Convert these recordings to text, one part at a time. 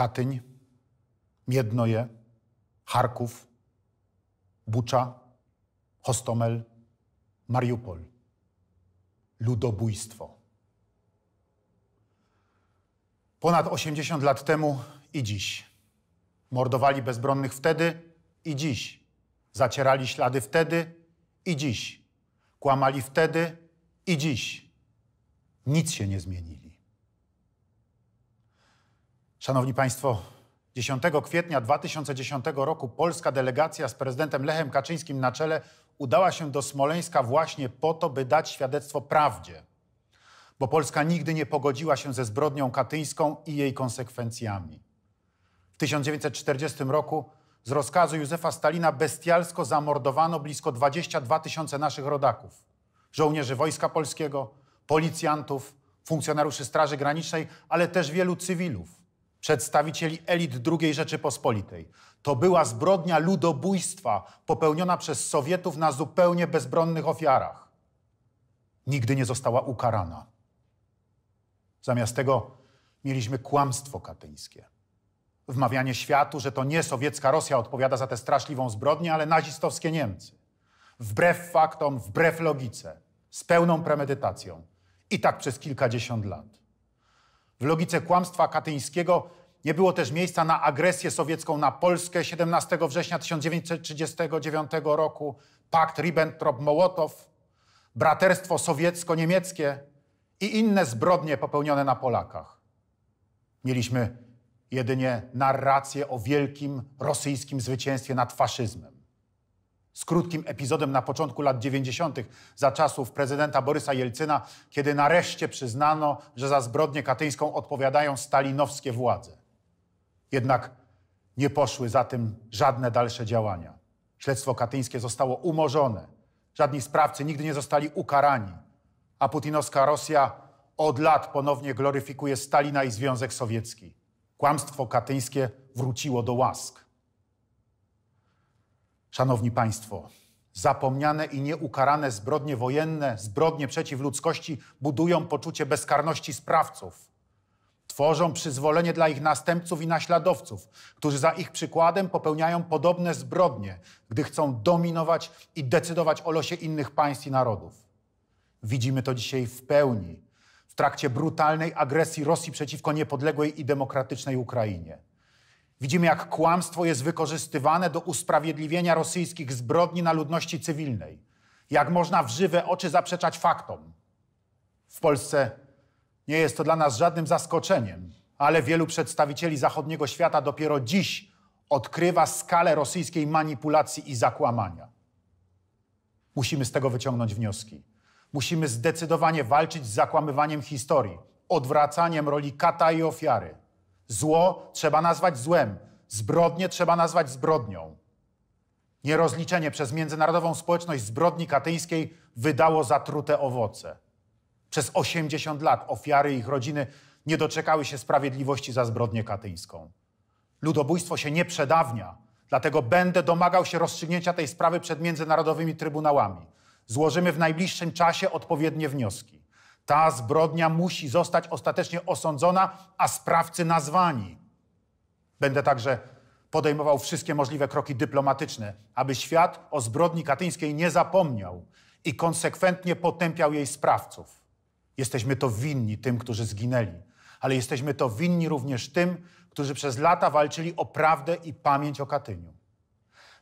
Katyń, Miednoje, Charków, Bucza, Hostomel, Mariupol. Ludobójstwo. Ponad 80 lat temu i dziś. Mordowali bezbronnych wtedy i dziś. Zacierali ślady wtedy i dziś. Kłamali wtedy i dziś. Nic się nie zmienili. Szanowni Państwo, 10 kwietnia 2010 roku polska delegacja z prezydentem Lechem Kaczyńskim na czele udała się do Smoleńska właśnie po to, by dać świadectwo prawdzie, bo Polska nigdy nie pogodziła się ze zbrodnią katyńską i jej konsekwencjami. W 1940 roku z rozkazu Józefa Stalina bestialsko zamordowano blisko 22 tysiące naszych rodaków, żołnierzy Wojska Polskiego, policjantów, funkcjonariuszy Straży Granicznej, ale też wielu cywilów przedstawicieli elit II Rzeczypospolitej. To była zbrodnia ludobójstwa popełniona przez Sowietów na zupełnie bezbronnych ofiarach. Nigdy nie została ukarana. Zamiast tego mieliśmy kłamstwo katyńskie. Wmawianie światu, że to nie sowiecka Rosja odpowiada za tę straszliwą zbrodnię, ale nazistowskie Niemcy. Wbrew faktom, wbrew logice, z pełną premedytacją. I tak przez kilkadziesiąt lat. W logice kłamstwa katyńskiego nie było też miejsca na agresję sowiecką na Polskę 17 września 1939 roku, pakt Ribbentrop-Mołotow, braterstwo sowiecko-niemieckie i inne zbrodnie popełnione na Polakach. Mieliśmy jedynie narrację o wielkim rosyjskim zwycięstwie nad faszyzmem. Z krótkim epizodem na początku lat 90. za czasów prezydenta Borysa Jelcyna, kiedy nareszcie przyznano, że za zbrodnię katyńską odpowiadają stalinowskie władze. Jednak nie poszły za tym żadne dalsze działania. Śledztwo katyńskie zostało umorzone. Żadni sprawcy nigdy nie zostali ukarani. A putinowska Rosja od lat ponownie gloryfikuje Stalina i Związek Sowiecki. Kłamstwo katyńskie wróciło do łask. Szanowni Państwo, zapomniane i nieukarane zbrodnie wojenne, zbrodnie przeciw ludzkości budują poczucie bezkarności sprawców. Tworzą przyzwolenie dla ich następców i naśladowców, którzy za ich przykładem popełniają podobne zbrodnie, gdy chcą dominować i decydować o losie innych państw i narodów. Widzimy to dzisiaj w pełni w trakcie brutalnej agresji Rosji przeciwko niepodległej i demokratycznej Ukrainie. Widzimy, jak kłamstwo jest wykorzystywane do usprawiedliwienia rosyjskich zbrodni na ludności cywilnej. Jak można w żywe oczy zaprzeczać faktom. W Polsce nie jest to dla nas żadnym zaskoczeniem, ale wielu przedstawicieli zachodniego świata dopiero dziś odkrywa skalę rosyjskiej manipulacji i zakłamania. Musimy z tego wyciągnąć wnioski. Musimy zdecydowanie walczyć z zakłamywaniem historii, odwracaniem roli kata i ofiary. Zło trzeba nazwać złem, zbrodnię trzeba nazwać zbrodnią. Nierozliczenie przez międzynarodową społeczność zbrodni katyńskiej wydało zatrute owoce. Przez 80 lat ofiary ich rodziny nie doczekały się sprawiedliwości za zbrodnię katyńską. Ludobójstwo się nie przedawnia, dlatego będę domagał się rozstrzygnięcia tej sprawy przed międzynarodowymi trybunałami. Złożymy w najbliższym czasie odpowiednie wnioski. Ta zbrodnia musi zostać ostatecznie osądzona, a sprawcy nazwani. Będę także podejmował wszystkie możliwe kroki dyplomatyczne, aby świat o zbrodni katyńskiej nie zapomniał i konsekwentnie potępiał jej sprawców. Jesteśmy to winni tym, którzy zginęli, ale jesteśmy to winni również tym, którzy przez lata walczyli o prawdę i pamięć o Katyniu.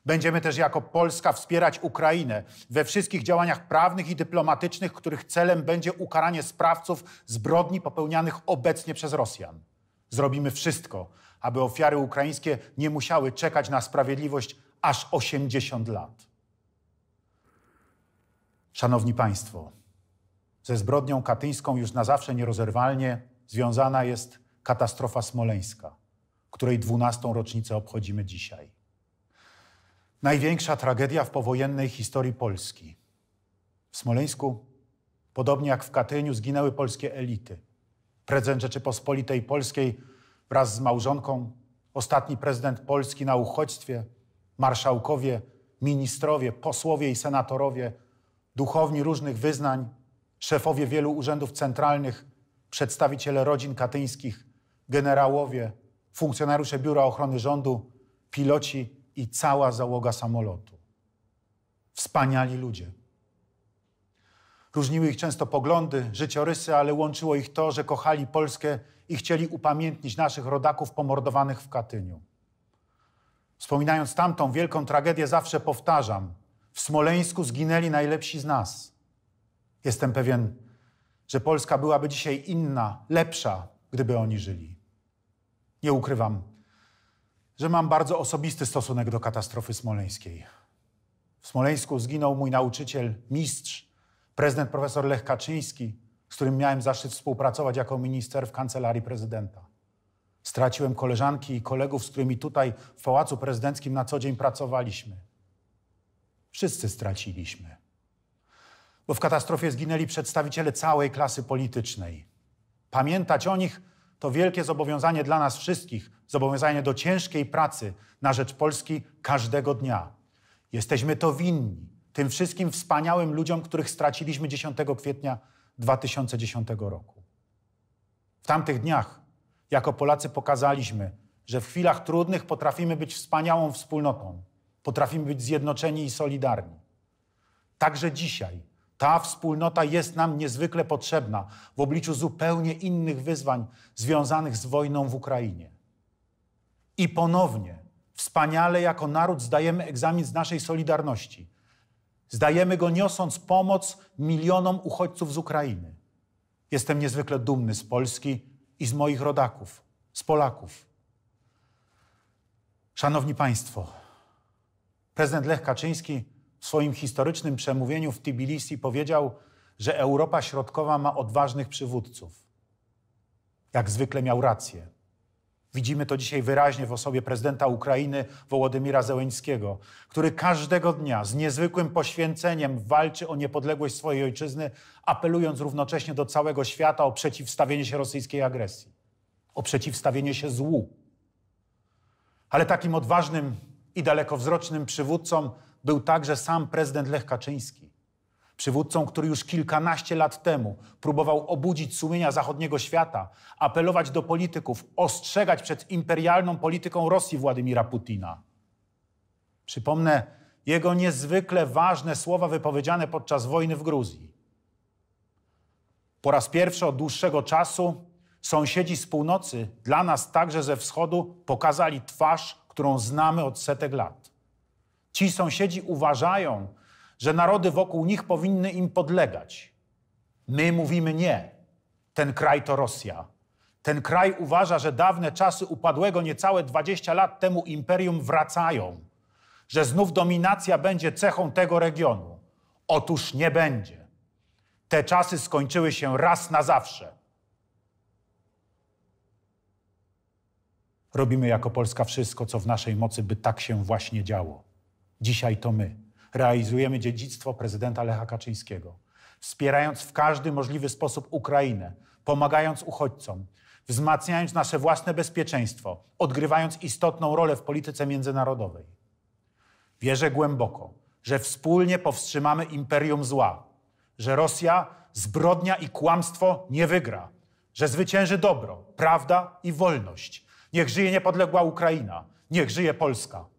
Będziemy też jako Polska wspierać Ukrainę we wszystkich działaniach prawnych i dyplomatycznych, których celem będzie ukaranie sprawców zbrodni popełnianych obecnie przez Rosjan. Zrobimy wszystko, aby ofiary ukraińskie nie musiały czekać na sprawiedliwość aż 80 lat. Szanowni Państwo, ze zbrodnią katyńską już na zawsze nierozerwalnie związana jest katastrofa smoleńska, której dwunastą rocznicę obchodzimy dzisiaj. Największa tragedia w powojennej historii Polski. W Smoleńsku, podobnie jak w Katyniu, zginęły polskie elity. Prezydent Rzeczypospolitej Polskiej wraz z małżonką, ostatni prezydent Polski na uchodźstwie, marszałkowie, ministrowie, posłowie i senatorowie, duchowni różnych wyznań, szefowie wielu urzędów centralnych, przedstawiciele rodzin katyńskich, generałowie, funkcjonariusze Biura Ochrony Rządu, piloci i cała załoga samolotu. Wspaniali ludzie. Różniły ich często poglądy, życiorysy, ale łączyło ich to, że kochali Polskę i chcieli upamiętnić naszych rodaków pomordowanych w Katyniu. Wspominając tamtą wielką tragedię, zawsze powtarzam: w Smoleńsku zginęli najlepsi z nas. Jestem pewien, że Polska byłaby dzisiaj inna, lepsza, gdyby oni żyli. Nie ukrywam, że mam bardzo osobisty stosunek do katastrofy smoleńskiej. W Smoleńsku zginął mój nauczyciel, mistrz, prezydent profesor Lech Kaczyński, z którym miałem zaszczyt współpracować jako minister w kancelarii prezydenta. Straciłem koleżanki i kolegów, z którymi tutaj w Pałacu Prezydenckim na co dzień pracowaliśmy. Wszyscy straciliśmy bo w katastrofie zginęli przedstawiciele całej klasy politycznej. Pamiętać o nich to wielkie zobowiązanie dla nas wszystkich, zobowiązanie do ciężkiej pracy na rzecz Polski każdego dnia. Jesteśmy to winni tym wszystkim wspaniałym ludziom, których straciliśmy 10 kwietnia 2010 roku. W tamtych dniach, jako Polacy, pokazaliśmy, że w chwilach trudnych potrafimy być wspaniałą wspólnotą, potrafimy być zjednoczeni i solidarni. Także dzisiaj ta wspólnota jest nam niezwykle potrzebna w obliczu zupełnie innych wyzwań związanych z wojną w Ukrainie. I ponownie, wspaniale jako naród zdajemy egzamin z naszej solidarności. Zdajemy go niosąc pomoc milionom uchodźców z Ukrainy. Jestem niezwykle dumny z Polski i z moich rodaków, z Polaków. Szanowni Państwo, prezydent Lech Kaczyński w swoim historycznym przemówieniu w Tbilisi powiedział, że Europa Środkowa ma odważnych przywódców. Jak zwykle miał rację. Widzimy to dzisiaj wyraźnie w osobie prezydenta Ukrainy Wołodymira Zełeńskiego, który każdego dnia z niezwykłym poświęceniem walczy o niepodległość swojej ojczyzny, apelując równocześnie do całego świata o przeciwstawienie się rosyjskiej agresji, o przeciwstawienie się złu. Ale takim odważnym i dalekowzrocznym przywódcą był także sam prezydent Lech Kaczyński. Przywódcą, który już kilkanaście lat temu próbował obudzić sumienia zachodniego świata, apelować do polityków, ostrzegać przed imperialną polityką Rosji Władimira Putina. Przypomnę jego niezwykle ważne słowa wypowiedziane podczas wojny w Gruzji. Po raz pierwszy od dłuższego czasu sąsiedzi z północy, dla nas także ze wschodu, pokazali twarz, którą znamy od setek lat. Ci sąsiedzi uważają, że narody wokół nich powinny im podlegać. My mówimy nie. Ten kraj to Rosja. Ten kraj uważa, że dawne czasy upadłego niecałe 20 lat temu imperium wracają, że znów dominacja będzie cechą tego regionu. Otóż nie będzie. Te czasy skończyły się raz na zawsze. Robimy jako Polska wszystko, co w naszej mocy, by tak się właśnie działo. Dzisiaj to my. Realizujemy dziedzictwo prezydenta Lecha Kaczyńskiego, wspierając w każdy możliwy sposób Ukrainę, pomagając uchodźcom, wzmacniając nasze własne bezpieczeństwo, odgrywając istotną rolę w polityce międzynarodowej. Wierzę głęboko, że wspólnie powstrzymamy imperium zła, że Rosja, zbrodnia i kłamstwo nie wygra, że zwycięży dobro, prawda i wolność. Niech żyje niepodległa Ukraina, niech żyje Polska.